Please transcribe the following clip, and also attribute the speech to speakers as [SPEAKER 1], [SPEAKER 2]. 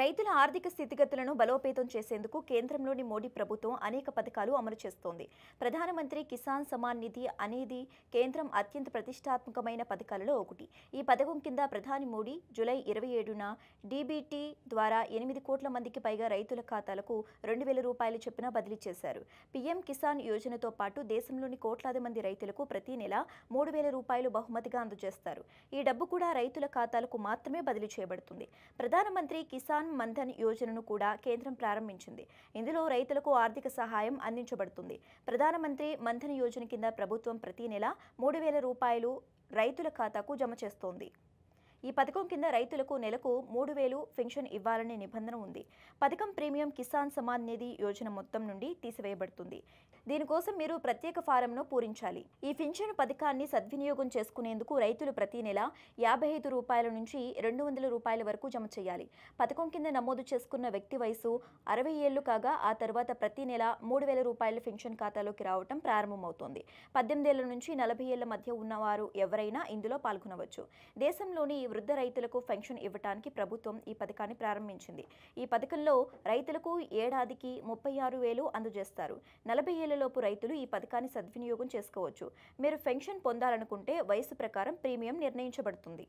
[SPEAKER 1] రైతుల ఆర్థిక స్థితిగతులను బలోపేతం చేసేందుకు కేంద్రంలోని మోడీ ప్రభుత్వం అనేక పథకాలు అమలు చేస్తోంది ప్రధానమంత్రి కిసాన్ సమాన్ నిధి అనేది కేంద్రం అత్యంత ప్రతిష్టాత్మకమైన పథకాలలో ఒకటి ఈ పథకం కింద ప్రధాని మోడీ జూలై ఇరవై ఏడున డీబీటీ ద్వారా ఎనిమిది కోట్ల మందికి పైగా రైతుల ఖాతాలకు రెండు వేల రూపాయలు చొప్పున బదిలీ చేశారు పీఎం కిసాన్ యోజనతో పాటు దేశంలోని కోట్లాది మంది రైతులకు ప్రతి నెల మూడు వేల రూపాయలు బహుమతిగా అందజేస్తారు ఈ డబ్బు కూడా రైతుల ఖాతాలకు మాత్రమే బదిలీ చేయబడుతుంది ప్రధానమంత్రి కిసాన్ మన్ధన్ యోజనను కూడా కేంద్రం ప్రారంభించింది ఇందులో రైతులకు ఆర్థిక సహాయం అందించబడుతుంది ప్రధానమంత్రి మన్ధన్ యోజన కింద ప్రభుత్వం ప్రతి నెల మూడు వేల రూపాయలు రైతుల ఖాతాకు జమ చేస్తోంది ఈ పథకం కింద రైతులకు నెలకు మూడు వేలు పెన్షన్ ఇవ్వాలనే నిబంధన ఉంది పథకం ప్రీమియం కిసాన్ సమాన్ నిధి యోజన మొత్తం నుండి తీసివేయబడుతుంది దీనికోసం మీరు ప్రత్యేక ఫారంను పూరించాలి ఈ పెన్షన్ పథకాన్ని సద్వినియోగం చేసుకునేందుకు రైతులు ప్రతి నెల యాభై ఐదు రూపాయల నుంచి రెండు వందల రూపాయల వరకు జమ చేయాలి పథకం కింద నమోదు చేసుకున్న వ్యక్తి వయసు అరవై ఏళ్లు కాగా ఆ తర్వాత ప్రతి నెల మూడు వేల రూపాయల పెన్షన్ ఖాతాలోకి రావటం ప్రారంభమవుతోంది పద్దెనిమిదేళ్ల నుంచి నలభై ఏళ్ల మధ్య ఉన్నవారు ఎవరైనా ఇందులో పాల్గొనవచ్చు దేశంలోని వృద్ధ రైతులకు పెన్షన్ ఇవ్వటానికి ప్రభుత్వం ఈ పథకాన్ని ప్రారంభించింది ఈ పథకంలో రైతులకు ఏడాదికి ముప్పై ఆరు వేలు అందజేస్తారు నలభై ఏళ్లలోపు రైతులు ఈ పథకాన్ని సద్వినియోగం చేసుకోవచ్చు మీరు పెన్షన్ పొందాలనుకుంటే వయసు ప్రకారం ప్రీమియం నిర్ణయించబడుతుంది